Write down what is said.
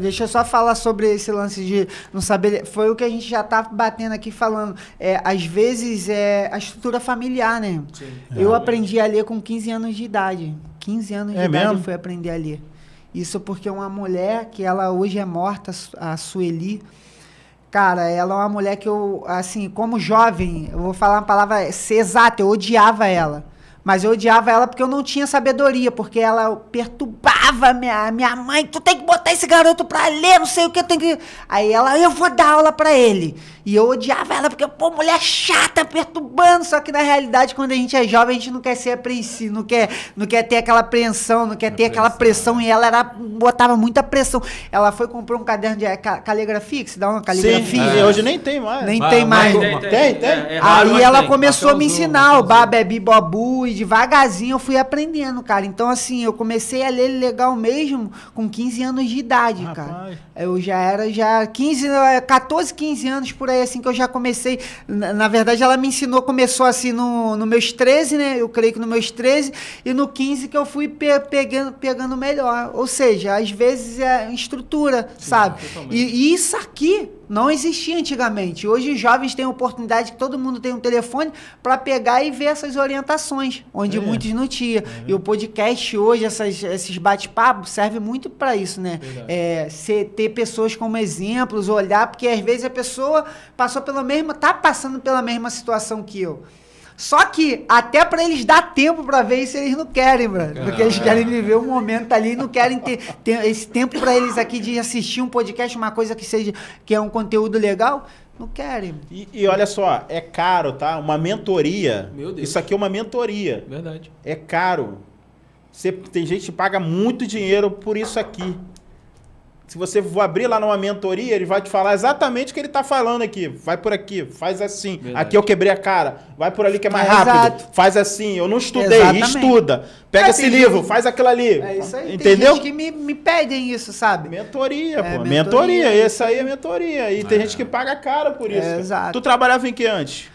deixa eu só falar sobre esse lance de não saber. Foi o que a gente já tá batendo aqui falando. É, às vezes é a estrutura familiar, né? Sim. Eu é, aprendi a ler com 15 anos de idade. 15 anos de é idade foi eu fui aprender a ler. Isso porque uma mulher que ela hoje é morta, a Sueli, Cara, ela é uma mulher que eu, assim, como jovem, eu vou falar uma palavra é, exata, eu odiava ela. Mas eu odiava ela porque eu não tinha sabedoria, porque ela perturbava xingava minha, minha mãe, tu tem que botar esse garoto pra ler, não sei o que, tenho que. Aí ela, eu vou dar aula pra ele. E eu odiava ela porque, pô, mulher chata, perturbando. Só que na realidade, quando a gente é jovem, a gente não quer ser apreensivo, não quer, não quer ter aquela apreensão, não quer ter aquela pressão. E ela era, botava muita pressão. Ela foi comprou um caderno de é, caligrafia, que se dá uma caligrafia. Sim, é. hoje nem tem mais. Nem ah, tem mais. Tem, tem. tem, tem. É, é raro, Aí ela começou a me ensinar o babebi é bobu e devagarzinho eu fui aprendendo, cara. Então, assim, eu comecei a ler legal mesmo com 15 anos de idade, ah, cara. Eu já era, já 15, 14, 15 anos por aí é assim que eu já comecei. Na, na verdade, ela me ensinou, começou assim no, no, meus 13, né? Eu creio que no meus 13, e no 15 que eu fui pe pegando, pegando melhor. Ou seja, às vezes é estrutura, Sim, sabe? E, e isso aqui não existia antigamente. Hoje os jovens têm a oportunidade, todo mundo tem um telefone para pegar e ver essas orientações, onde é. muitos não tinham. É. E o podcast hoje, essas, esses bate-papos, serve muito para isso, né? É, ser, ter pessoas como exemplos, olhar, porque às vezes a pessoa passou pela mesma, tá passando pela mesma situação que eu. Só que até para eles dar tempo para ver isso eles não querem, mano, porque eles querem viver o um momento ali não querem ter, ter esse tempo para eles aqui de assistir um podcast, uma coisa que seja que é um conteúdo legal. Não querem. E, e, olha só, é caro, tá? Uma mentoria. Meu Deus. Isso aqui é uma mentoria. Verdade. É caro. Você, tem gente que paga muito dinheiro por isso aqui. Se você abrir lá numa mentoria, ele vai te falar exatamente o que ele está falando aqui. Vai por aqui, faz assim. Verdade. Aqui eu quebrei a cara. Vai por ali que é mais rápido. Faz assim. Eu não estudei, exatamente. estuda. Pega é, esse livro, gente... faz aquilo ali. É isso aí. Entendeu? Tem gente que me, me pedem isso, sabe? Mentoria, é, pô. Mentoria. mentoria. Esse aí é mentoria. E tem é. gente que paga caro por isso. É, exato. Tu trabalhava em que antes?